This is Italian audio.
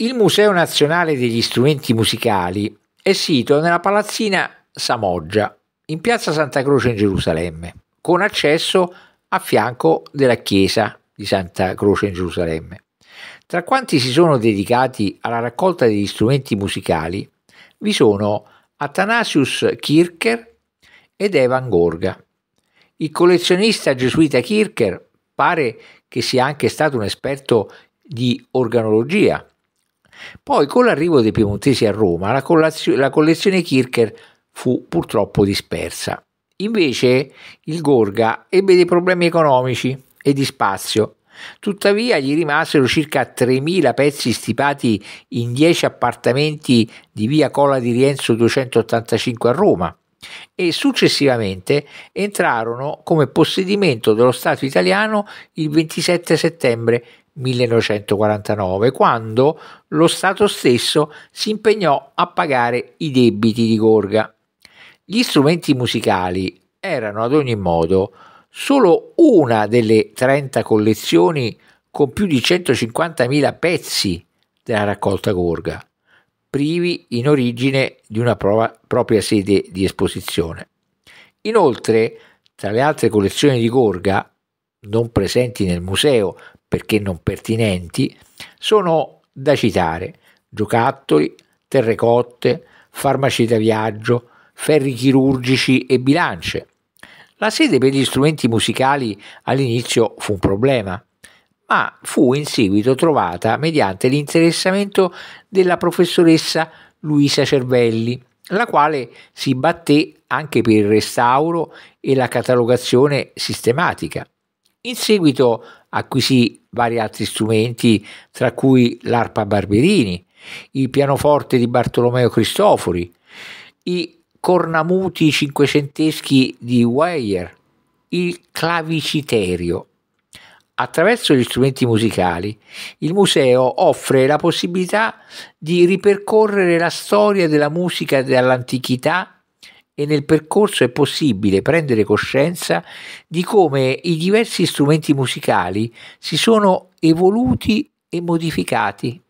Il Museo Nazionale degli Strumenti Musicali è sito nella palazzina Samoggia, in piazza Santa Croce in Gerusalemme, con accesso a fianco della chiesa di Santa Croce in Gerusalemme. Tra quanti si sono dedicati alla raccolta degli strumenti musicali vi sono Athanasius Kircher ed Evan Gorga. Il collezionista gesuita Kircher pare che sia anche stato un esperto di organologia poi con l'arrivo dei piemontesi a Roma la, la collezione Kircher fu purtroppo dispersa. Invece il Gorga ebbe dei problemi economici e di spazio Tuttavia gli rimasero circa 3.000 pezzi stipati in 10 appartamenti di via Cola di Rienzo 285 a Roma e successivamente entrarono come possedimento dello Stato italiano il 27 settembre 1949, quando lo Stato stesso si impegnò a pagare i debiti di Gorga. Gli strumenti musicali erano ad ogni modo solo una delle 30 collezioni con più di 150.000 pezzi della raccolta Gorga, privi in origine di una prova, propria sede di esposizione. Inoltre, tra le altre collezioni di Gorga, non presenti nel museo perché non pertinenti, sono da citare giocattoli, terrecotte, farmaci da viaggio, ferri chirurgici e bilance. La sede per gli strumenti musicali all'inizio fu un problema, ma fu in seguito trovata mediante l'interessamento della professoressa Luisa Cervelli, la quale si batté anche per il restauro e la catalogazione sistematica. In seguito acquisì vari altri strumenti, tra cui l'arpa Barberini, il pianoforte di Bartolomeo Cristofori, i cornamuti cinquecenteschi di Weyer, il claviciterio. Attraverso gli strumenti musicali, il museo offre la possibilità di ripercorrere la storia della musica dall'antichità e nel percorso è possibile prendere coscienza di come i diversi strumenti musicali si sono evoluti e modificati